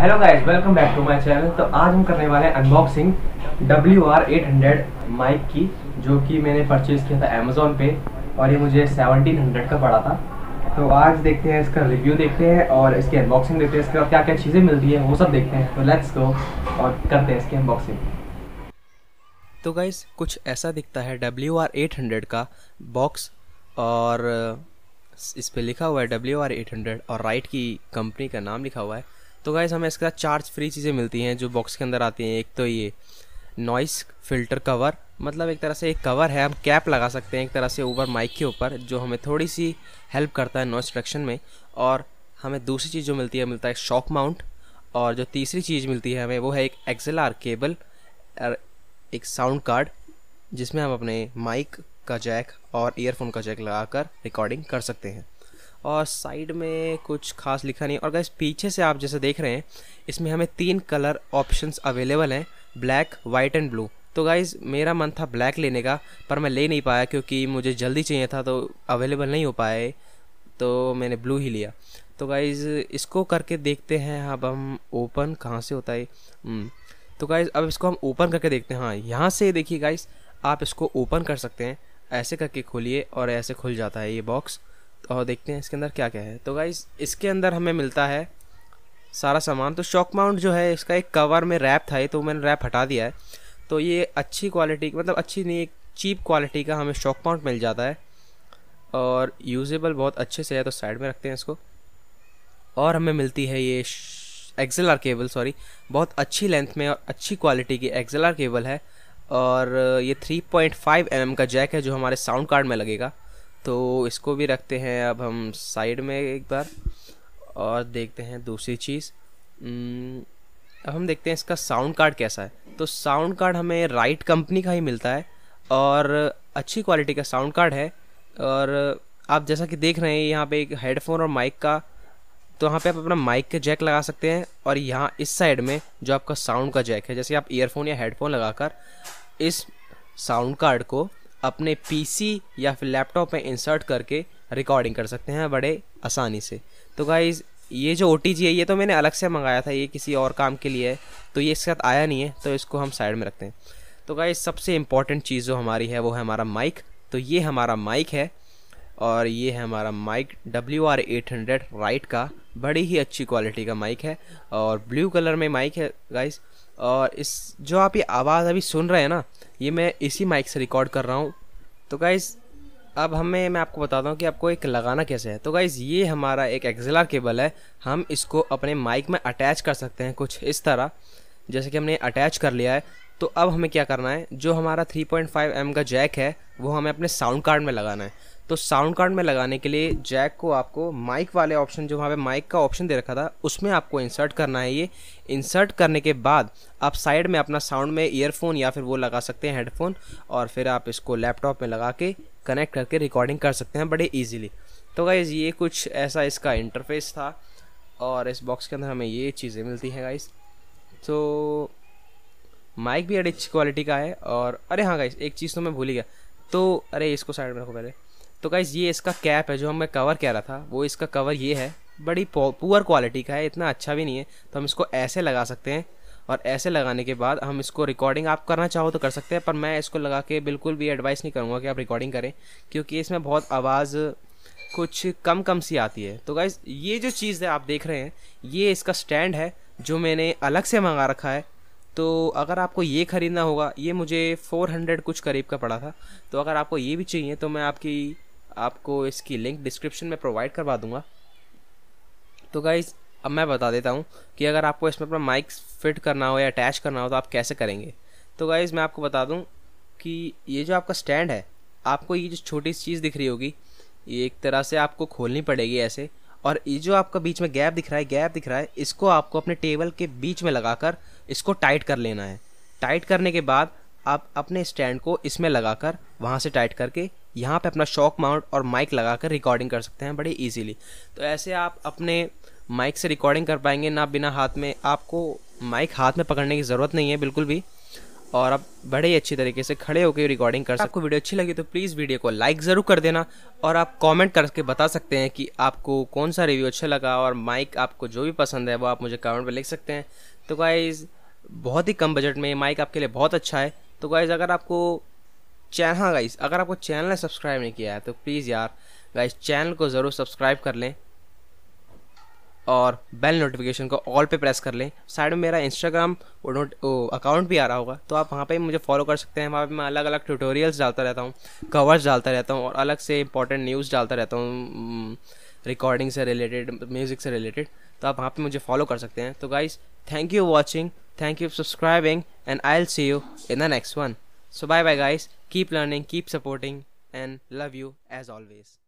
Hello guys welcome back to my channel तो आज हम करने वाले हैं unboxing W R eight hundred mic की जो कि मैंने परचेज़ किया था अमेजोन पे और ये मुझे सेवनटीन हंड्रेड का पड़ा था तो आज देखते हैं इसका रिव्यू देखते हैं और इसकी अनबॉक्सिंग देखते हैं इसके क्या क्या चीज़ें मिलती हैं वो सब देखते हैं तो लेट्स गो और करते हैं इसकी अनबॉक्सिंग तो गाइस कुछ ऐसा दिखता है डब्ल्यू आर एट हंड्रेड का बॉक्स और इस पर लिखा हुआ है डब्ल्यू आर एट हंड्रेड और राइट की कंपनी का नाम लिखा हुआ है तो गाइज़ हमें इसके साथ चार्ज फ्री चीज़ें मिलती हैं जो बॉक्स के अंदर आती हैं एक तो ये नॉइस फिल्टर कवर मतलब एक तरह से एक कवर है हम कैप लगा सकते हैं एक तरह से ऊपर माइक के ऊपर जो हमें थोड़ी सी हेल्प करता है नॉइस प्रोडक्शन में और हमें दूसरी चीज़ जो मिलती है मिलता है शॉक माउंट और जो तीसरी चीज़ मिलती है हमें वो है एक एक्सेल केबल एक साउंड कार्ड जिसमें हम अपने माइक का जैक और ईयरफोन का जैक लगाकर रिकॉर्डिंग कर सकते हैं और साइड में कुछ खास लिखा नहीं और गैस पीछे से आप जैसे देख रहे हैं इसमें हमें तीन कलर ऑप्शंस अवेलेबल हैं ब्लैक वाइट एंड ब्लू तो गाइज़ मेरा मन था ब्लैक लेने का पर मैं ले नहीं पाया क्योंकि मुझे जल्दी चाहिए था तो अवेलेबल नहीं हो पाए तो मैंने ब्लू ही लिया तो गाइज़ इसको करके देखते हैं अब हम ओपन कहाँ से होता है हम्म, तो गाइज़ अब इसको हम ओपन करके देखते हैं हाँ यहाँ से देखिए गाइज़ आप इसको ओपन कर सकते हैं ऐसे करके खोलिए और ऐसे खुल जाता है ये बॉक्स और देखते हैं इसके अंदर क्या क्या है तो गाइज इसके अंदर हमें मिलता है सारा सामान तो शॉक माउंट जो है इसका एक कवर में रैप था ये तो मैंने रैप हटा दिया है तो ये अच्छी क्वालिटी मतलब अच्छी नहीं एक चीप क्वालिटी का हमें शॉक माउंट मिल जाता है और यूजेबल बहुत अच्छे से है तो साइड में रखते हैं इसको और हमें मिलती है ये एक्सेल केबल सॉरी बहुत अच्छी लेंथ में और अच्छी क्वालिटी की एक्सेल केबल है और ये 3.5 पॉइंट mm का जैक है जो हमारे साउंड कार्ड में लगेगा तो इसको भी रखते हैं अब हम साइड में एक बार और देखते हैं दूसरी चीज़ अब हम देखते हैं इसका साउंड कार्ड कैसा है तो साउंड कार्ड हमें राइट कंपनी का ही मिलता है और अच्छी क्वालिटी का साउंड कार्ड है और आप जैसा कि देख रहे हैं यहाँ पे एक हेडफोन और माइक का तो यहाँ पे आप अपना माइक का जैक लगा सकते हैं और यहाँ इस साइड में जो आपका साउंड का जैक है जैसे आप ईयरफोन या हेडफोन लगाकर इस साउंड कार्ड को अपने पीसी या फिर लैपटॉप में इंसर्ट करके रिकॉर्डिंग कर सकते हैं बड़े आसानी से तो गाइज़ ये जो ओ है ये तो मैंने अलग से मंगाया था ये किसी और काम के लिए है तो ये इसके साथ आया नहीं है तो इसको हम साइड में रखते हैं तो गाइज सबसे इम्पॉर्टेंट चीज़ जो हमारी है वो है हमारा माइक तो ये हमारा माइक है और ये है हमारा mic W R eight hundred Right का बड़ी ही अच्छी क्वालिटी का माइक है और ब्लू कलर में माइक है गाइज और इस जो आप ये आवाज़ अभी सुन रहे हैं ना ये मैं इसी माइक से रिकॉर्ड कर रहा हूँ तो गाइज़ अब हमें मैं आपको बताता हूँ कि आपको एक लगाना कैसे है तो गाइज़ ये हमारा एक एक्सलर केबल है हम इसको अपने माइक में अटैच कर सकते हैं कुछ इस तरह जैसे कि हमने अटैच कर लिया है तो अब हमें क्या करना है जो हमारा 3.5 एम का जैक है वो हमें अपने साउंड कार्ड में लगाना है तो साउंड कार्ड में लगाने के लिए जैक को आपको माइक वाले ऑप्शन जो वहाँ पे माइक का ऑप्शन दे रखा था उसमें आपको इंसर्ट करना है ये इंसर्ट करने के बाद आप साइड में अपना साउंड में ईयरफोन या फिर वो लगा सकते हैं हेडफोन और फिर आप इसको लैपटॉप में लगा के कनेक्ट करके रिकॉर्डिंग कर सकते हैं बड़े ईजिली तो गाइज़ ये कुछ ऐसा इसका इंटरफेस था और इस बॉक्स के अंदर हमें ये चीज़ें मिलती हैं गाइज़ तो माइक भी अच्छी क्वालिटी का है और अरे हाँ गाइज़ एक चीज़ तो मैं भूल ही गया तो अरे इसको साइड में रखो पहले तो गाइज़ ये इसका कैप है जो हमें कवर कह रहा था वो इसका कवर ये है बड़ी पुअर क्वालिटी का है इतना अच्छा भी नहीं है तो हम इसको ऐसे लगा सकते हैं और ऐसे लगाने के बाद हम इसको रिकॉर्डिंग आप करना चाहो तो कर सकते हैं पर मैं इसको लगा के बिल्कुल भी एडवाइस नहीं करूँगा कि आप रिकॉर्डिंग करें क्योंकि इसमें बहुत आवाज़ कुछ कम कम सी आती है तो गाइज़ ये जो चीज़ है आप देख रहे हैं ये इसका स्टैंड है जो मैंने अलग से मंगा रखा है तो अगर आपको ये ख़रीदना होगा ये मुझे 400 कुछ करीब का पड़ा था तो अगर आपको ये भी चाहिए तो मैं आपकी आपको इसकी लिंक डिस्क्रिप्शन में प्रोवाइड करवा दूंगा तो गाइज़ अब मैं बता देता हूँ कि अगर आपको इसमें अपना माइक फिट करना हो या अटैच करना हो तो आप कैसे करेंगे तो गाइज़ मैं आपको बता दूँ कि ये जो आपका स्टैंड है आपको ये जो छोटी सी चीज़ दिख रही होगी ये एक तरह से आपको खोलनी पड़ेगी ऐसे और ये जो आपका बीच में गैप दिख रहा है गैप दिख रहा है इसको आपको अपने टेबल के बीच में लगाकर इसको टाइट कर लेना है टाइट करने के बाद आप अपने स्टैंड को इसमें लगाकर वहाँ से टाइट करके यहाँ पे अपना शॉक माउंट और माइक लगाकर रिकॉर्डिंग कर सकते हैं बड़े इजीली तो ऐसे आप अपने माइक से रिकॉर्डिंग कर पाएंगे ना बिना हाथ में आपको माइक हाथ में पकड़ने की ज़रूरत नहीं है बिल्कुल भी और आप बड़े ही अच्छी तरीके से खड़े होकर रिकॉर्डिंग कर सकते आपको वीडियो अच्छी लगी तो प्लीज़ वीडियो को लाइक ज़रूर कर देना और आप कमेंट करके बता सकते हैं कि आपको कौन सा रिव्यू अच्छा लगा और माइक आपको जो भी पसंद है वो आप मुझे कमेंट पर लिख सकते हैं तो गाइज़ बहुत ही कम बजट में ये माइक आपके लिए बहुत अच्छा है तो गाइज़ अगर आपको चैनल हाँ गाइज़ अगर आपको चैनल ने सब्सक्राइब नहीं किया है तो प्लीज़ यार गाइज़ चैनल को ज़रूर सब्सक्राइब कर लें और बेल नोटिफिकेशन को ऑल पे प्रेस कर लें साइड में मेरा इंस्टाग्राम अकाउंट भी आ रहा होगा तो आप वहाँ पे मुझे फॉलो कर सकते हैं वहाँ पे मैं अलग अलग ट्यूटोरियल्स डालता रहता हूँ कवर्स डालता रहता हूँ और अलग से इंपॉर्टेंट न्यूज़ डालता रहता हूँ रिकॉर्डिंग हम्म, से रिलेटेड म्यूज़िक से रिलेटेड तो आप वहाँ पर मुझे फॉलो कर सकते हैं तो guys thank you watching Thank you for subscribing and I'll see you in the next one. So bye bye guys. Keep learning, keep supporting and love you as always.